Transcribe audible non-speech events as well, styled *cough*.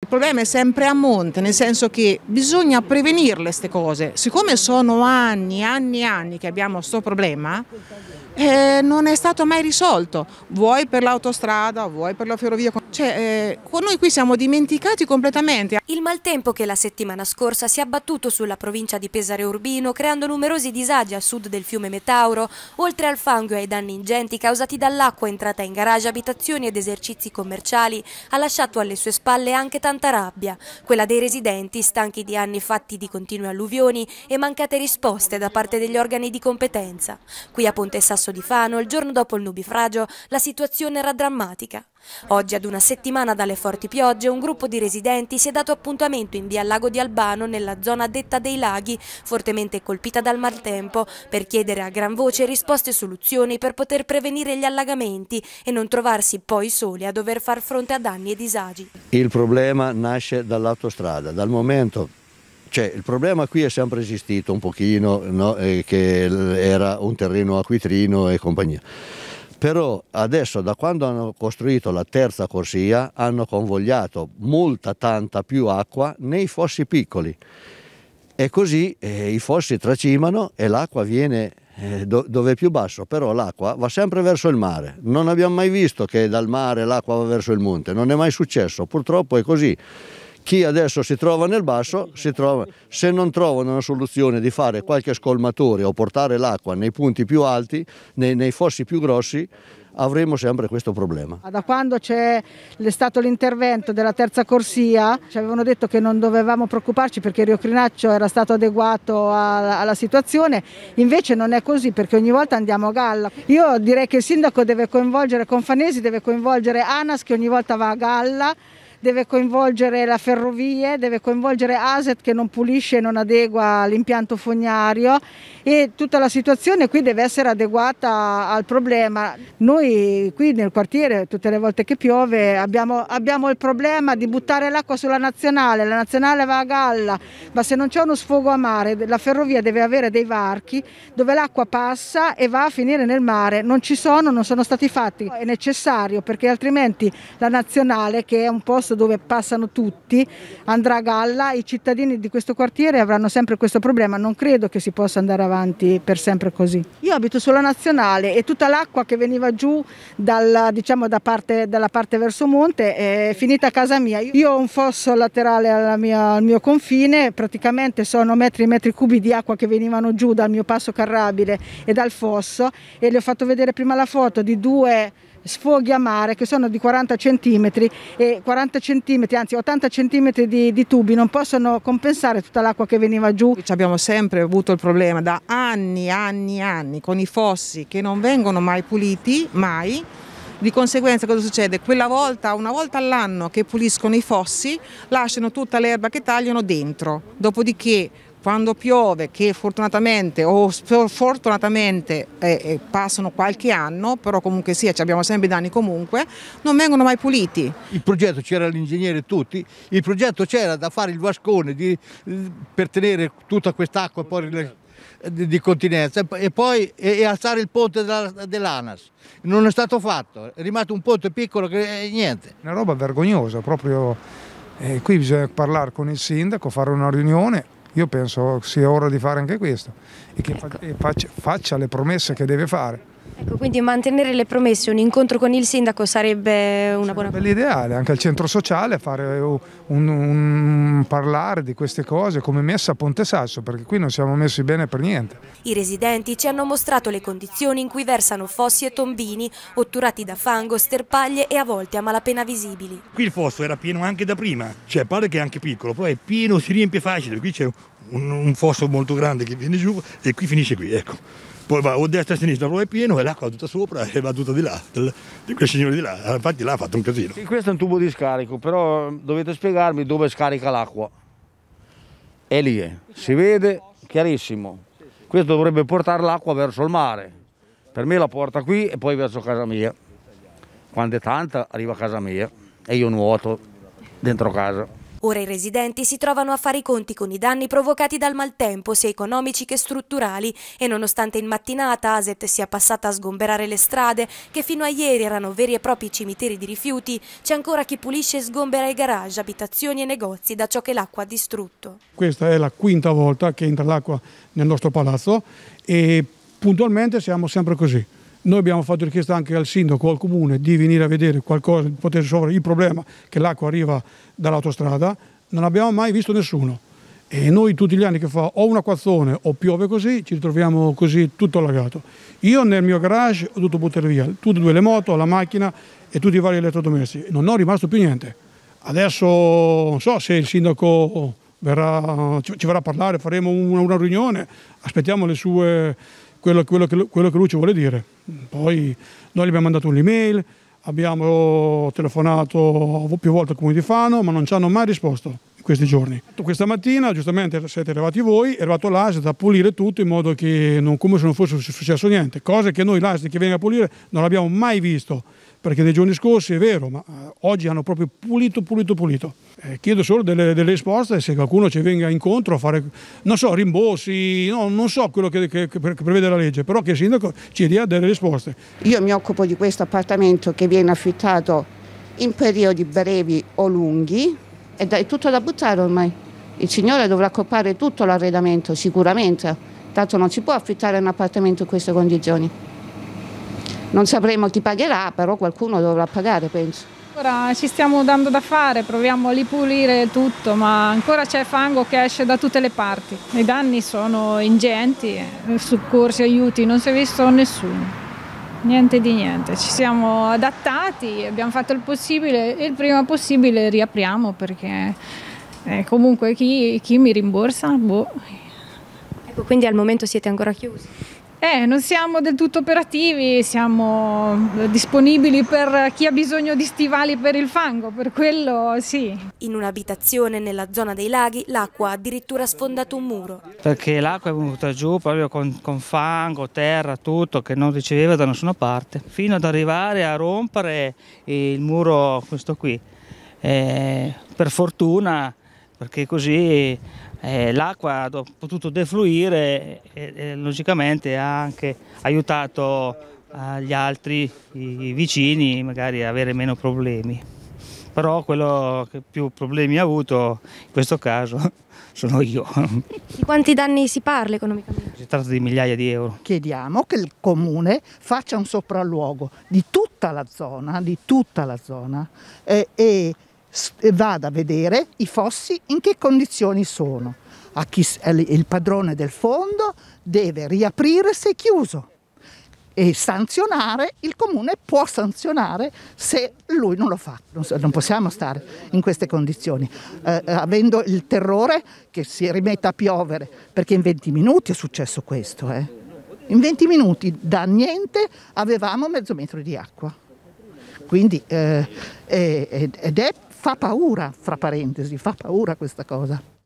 Il problema è sempre a monte, nel senso che bisogna prevenirle queste cose. Siccome sono anni, anni e anni che abbiamo questo problema, eh, non è stato mai risolto, vuoi per l'autostrada, vuoi per la ferrovia. Cioè, eh, noi qui siamo dimenticati completamente. Il maltempo che la settimana scorsa si è abbattuto sulla provincia di Pesare Urbino, creando numerosi disagi a sud del fiume Metauro, oltre al fango e ai danni ingenti causati dall'acqua entrata in garage, abitazioni ed esercizi commerciali, ha lasciato alle sue spalle anche tanta rabbia, quella dei residenti, stanchi di anni fatti di continue alluvioni e mancate risposte da parte degli organi di competenza. Qui a Ponte Sasso Corso di Fano, il giorno dopo il nubifragio, la situazione era drammatica. Oggi, ad una settimana dalle forti piogge, un gruppo di residenti si è dato appuntamento in via Lago di Albano, nella zona detta dei laghi, fortemente colpita dal maltempo, per chiedere a gran voce risposte e soluzioni per poter prevenire gli allagamenti e non trovarsi poi soli a dover far fronte a danni e disagi. Il problema nasce dall'autostrada, dal momento cioè, il problema qui è sempre esistito un pochino, no? eh, che era un terreno acquitrino e compagnia. Però adesso da quando hanno costruito la terza corsia hanno convogliato molta tanta più acqua nei fossi piccoli e così eh, i fossi tracimano e l'acqua viene eh, do, dove è più basso, però l'acqua va sempre verso il mare. Non abbiamo mai visto che dal mare l'acqua va verso il monte, non è mai successo, purtroppo è così chi adesso si trova nel basso, trova, se non trovano una soluzione di fare qualche scolmatore o portare l'acqua nei punti più alti, nei, nei fossi più grossi, avremo sempre questo problema. Da quando c'è stato l'intervento della terza corsia ci avevano detto che non dovevamo preoccuparci perché il Rio Crinaccio era stato adeguato alla, alla situazione, invece non è così perché ogni volta andiamo a galla. Io direi che il sindaco deve coinvolgere Confanesi, deve coinvolgere Anas che ogni volta va a galla deve coinvolgere la ferrovie, deve coinvolgere ASET che non pulisce e non adegua l'impianto fognario e tutta la situazione qui deve essere adeguata al problema. Noi qui nel quartiere tutte le volte che piove abbiamo, abbiamo il problema di buttare l'acqua sulla nazionale, la nazionale va a galla, ma se non c'è uno sfogo a mare la ferrovia deve avere dei varchi dove l'acqua passa e va a finire nel mare, non ci sono, non sono stati fatti, è necessario perché altrimenti la nazionale che è un posto posto dove passano tutti, andrà a galla, i cittadini di questo quartiere avranno sempre questo problema, non credo che si possa andare avanti per sempre così. Io abito sulla nazionale e tutta l'acqua che veniva giù dalla, diciamo, da parte, dalla parte verso monte è finita a casa mia. Io ho un fosso laterale mia, al mio confine, praticamente sono metri e metri cubi di acqua che venivano giù dal mio passo carrabile e dal fosso e le ho fatto vedere prima la foto di due sfoghi a mare che sono di 40 cm e 40 cm, anzi 80 cm di, di tubi non possono compensare tutta l'acqua che veniva giù. Ci abbiamo sempre avuto il problema da anni, anni, anni con i fossi che non vengono mai puliti, mai. Di conseguenza cosa succede? Quella volta, una volta all'anno che puliscono i fossi, lasciano tutta l'erba che tagliano dentro. Dopodiché quando piove, che fortunatamente o sfortunatamente eh, eh, passano qualche anno, però comunque sia, abbiamo sempre danni comunque, non vengono mai puliti. Il progetto c'era l'ingegnere Tutti, il progetto c'era da fare il vascone di, per tenere tutta quest'acqua di, di, continenza e poi e, e alzare il ponte dell'ANAS. Dell non è stato fatto, è rimasto un ponte piccolo che eh, niente. Una roba vergognosa, proprio eh, qui bisogna parlare con il sindaco, fare una riunione io penso sia ora di fare anche questo e che ecco. fa, faccia, faccia le promesse che deve fare. Ecco, quindi mantenere le promesse, un incontro con il sindaco sarebbe una buona cosa? L'ideale, anche al centro sociale, fare un, un, parlare di queste cose come messa a Ponte Sasso, perché qui non siamo messi bene per niente. I residenti ci hanno mostrato le condizioni in cui versano fossi e tombini, otturati da fango, sterpaglie e a volte a malapena visibili. Qui il fosso era pieno anche da prima, cioè pare che è anche piccolo, poi è pieno, si riempie facile, qui c'è un, un fosso molto grande che viene giù e qui finisce qui, ecco poi va o destra e sinistra, poi è pieno e l'acqua tutta sopra e va tutta di là, di quel signore di là, infatti là ha fatto un casino. Sì, questo è un tubo di scarico, però dovete spiegarmi dove scarica l'acqua. È lì, eh. si vede chiarissimo. Questo dovrebbe portare l'acqua verso il mare. Per me la porta qui e poi verso casa mia. Quando è tanta arriva a casa mia e io nuoto dentro casa. Ora i residenti si trovano a fare i conti con i danni provocati dal maltempo, sia economici che strutturali, e nonostante in mattinata Aset sia passata a sgomberare le strade, che fino a ieri erano veri e propri cimiteri di rifiuti, c'è ancora chi pulisce e sgombera i garage, abitazioni e negozi da ciò che l'acqua ha distrutto. Questa è la quinta volta che entra l'acqua nel nostro palazzo e puntualmente siamo sempre così. Noi abbiamo fatto richiesta anche al sindaco, al comune, di venire a vedere qualcosa, di poter risolvere il problema che l'acqua arriva dall'autostrada, non abbiamo mai visto nessuno. E noi tutti gli anni che fa o un acquazzone o piove così, ci ritroviamo così tutto allagato. Io nel mio garage ho dovuto buttare via tutte e due le moto, la macchina e tutti i vari elettrodomestici. Non ho rimasto più niente. Adesso non so se il sindaco verrà, ci, verrà a parlare, faremo una, una riunione, aspettiamo le sue quello, quello, che, quello che lui ci vuole dire. Poi noi gli abbiamo mandato un'email, abbiamo telefonato più volte al comune di Fano, ma non ci hanno mai risposto in questi giorni. Questa mattina giustamente siete arrivati voi, è arrivato l'ASD a pulire tutto in modo che non, come se non fosse successo niente, cose che noi l'ASD che viene a pulire non abbiamo mai visto perché dei giorni scorsi è vero, ma eh, oggi hanno proprio pulito, pulito, pulito. Eh, chiedo solo delle, delle, risposte se qualcuno ci venga incontro a fare, non so, rimborsi, no, non so quello che, che, che, prevede la legge, però che il sindaco ci dia delle risposte. Io mi occupo di questo appartamento che viene affittato in periodi brevi o lunghi ed è tutto da buttare ormai. Il signore dovrà coppare tutto l'arredamento sicuramente, tanto non si può affittare un appartamento in queste condizioni non sapremo chi pagherà, però qualcuno dovrà pagare, penso. Ora ci stiamo dando da fare, proviamo a ripulire tutto, ma ancora c'è fango che esce da tutte le parti. I danni sono ingenti, eh, soccorsi, aiuti, non si è visto nessuno. Niente di niente, ci siamo adattati, abbiamo fatto il possibile e il prima possibile riapriamo perché eh, comunque chi, chi mi rimborsa? Boh. Ecco, quindi al momento siete ancora chiusi? Eh, non siamo del tutto operativi, siamo eh, disponibili per chi ha bisogno di stivali per il fango, per quello sì. In un'abitazione nella zona dei laghi l'acqua ha addirittura sfondato un muro. Perché l'acqua è venuta giù proprio con, con, fango, terra, tutto che non riceveva da nessuna parte, fino ad arrivare a rompere il muro questo qui. Eh, per fortuna perché così eh, l'acqua ha potuto defluire e, e, logicamente ha anche aiutato eh, gli altri, i, vicini, magari ad avere meno problemi. Però quello che più problemi ha avuto in questo caso *laughs* sono io. Di quanti danni si parla economicamente? Si tratta di migliaia di euro. Chiediamo che il comune faccia un sopralluogo di tutta la zona, di tutta la zona eh, e, e vada a vedere i fossi in che condizioni sono. il padrone del fondo deve riaprire se chiuso e sanzionare, il comune può sanzionare se lui non lo fa. Non, possiamo stare in queste condizioni, eh, eh, avendo il terrore che si rimetta a piovere, perché in 20 minuti è successo questo. Eh. In 20 minuti da niente avevamo mezzo metro di acqua. Quindi, eh, ed è fa paura, fra parentesi, fa paura questa cosa.